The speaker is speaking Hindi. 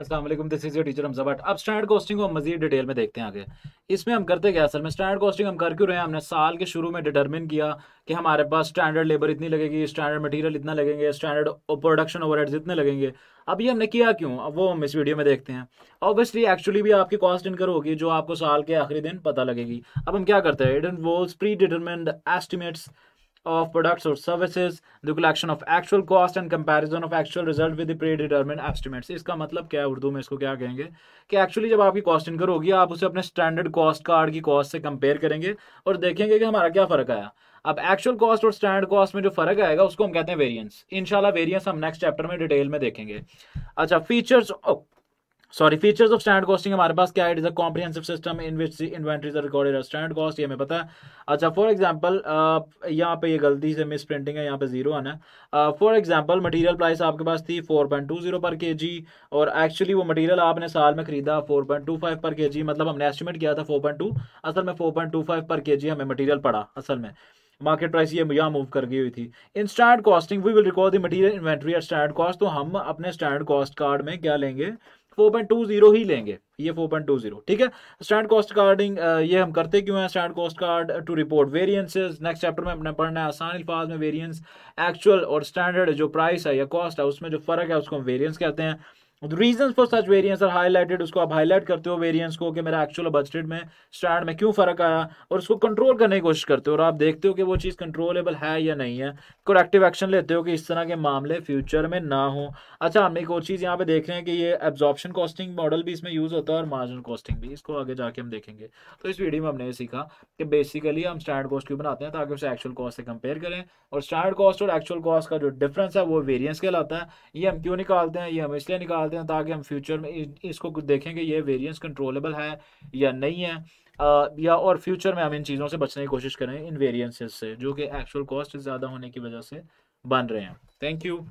Aslam this is your teacher हम बट अब स्टैंडर्ड कॉस्टिंग को हम मजीद डिटेल में देखते हैं आगे इसमें हम करते क्या असल में स्टैंडर्ड कॉस्टिंग हम कर क्यों रहे हैं हमने साल के शुरू में डिटर्मिन किया कि हमारे पास स्टैंडर्ड लेबर इतनी लगेगी स्टैंडर्ड मटेरियल इतना लगेंगे स्टैंडर्ड प्रोडक्शन ओवरहेड्स इतने लगेंगे अब ये हमने किया क्यों अब वो हम इस वीडियो में देखते हैं ऑब्वियसली एक्चुअली भी आपकी कॉस्ट इनकर होगी जो आपको साल के आखिरी दिन पता लगेगी अब हम क्या करते हैं it involve predetermined estimates of products or services the collection of actual cost and comparison of actual result with the predetermined estimates इसका मतलब क्या है उर्दू में इसको क्या कहेंगे कि एक्चुअली जब आपकी कॉस्ट इनकर होगी आप उसे अपने स्टैंडर्ड कॉस्ट कार्ड की कॉस्ट से कंपेयर करेंगे और देखेंगे कि हमारा क्या फर्क आया अब एक्चुअल कॉस्ट और स्टैंडर्ड कॉस्ट में जो फर्क आएगा उसको हम कहते हैं वेरियंस इनशाला वेरियंस हम नेक्स्ट चैप्टर में डिटेल में देखेंगे अच्छा features sorry features of stand costing हमारे पास क्या है it is a system in which inventories are recorded stand cost ये हमें पता है अच्छा फॉर एग्जांपल यहाँ पे ये गलती से मिस प्रिंटिंग है यहाँ पे जीरो आना फॉर एग्जांपल मटेरियल प्राइस आपके पास थी 4.20 पर जी और एक्चुअली वो मटीरियल आपने साल में खरीदा फाइव पर जी मतलब हमने एस्टिमेट किया था टू असल में फाइव पर जी हमें मटीरियल पड़ा असल में मार्केट प्राइस ये यहाँ मूव कर गई हुई थी in stand costing we will record the material inventory at stand cost तो हम अपने स्टैंड कॉस्ट कार्ड में क्या लेंगे 4.20 ही लेंगे ये 4.20 ठीक है स्टैंड कॉस्ट कार्डिंग ये हम करते क्यों हैं stand cost card to report variances next chapter में हमने पढ़ना है आसान अल्फाज में वेरिएंस एक्चुअल और स्टैंडर्ड जो प्राइस है या कॉस्ट है उसमें जो फर्क है उसको हम वेरिएंस कहते हैं रीजन फॉर सच वेरियंस और हाईलाइटेड उसको आप हाईलाइट करते हो वेरियंस को कि मेरा एक्चुअल बजट में स्टैंड में क्यों फर्क आया और उसको कंट्रोल करने की कोशिश करते हो और आप देखते हो कि वो चीज़ कंट्रोलेबल है या नहीं है करेक्टिव एक्शन लेते हो कि इस तरह के मामले फ्यूचर में ना हो अच्छा हम एक और चीज़ यहाँ पे देख रहे हैं कि ये एब्जॉर्बन कॉस्टिंग मॉडल भी इसमें यूज़ होता है और मार्जिन कॉस्टिंग भी इसको आगे जाके हम देखेंगे तो इस वीडियो में हमने ये सीखा कि बेसिकली हम स्टैंड कॉस्ट क्यों बनाते हैं ताकि उसे एक्चुअल कॉस्ट से कंपेयर करें और स्टैंड कॉस्ट और एक्चुअल कॉस्ट का जो डिफरेंस है वो वेरियंस कहलाता है ये हम क्यों निकालते हैं ये हम इसलिए निकालते करते हैं ताकि हम फ्यूचर में इसको देखें कि ये वेरियंस कंट्रोलेबल है या नहीं है आ, या और फ्यूचर में हम इन चीज़ों से बचने की कोशिश करें इन वेरियंसेस से जो कि एक्चुअल कॉस्ट ज़्यादा होने की वजह से बन रहे हैं थैंक यू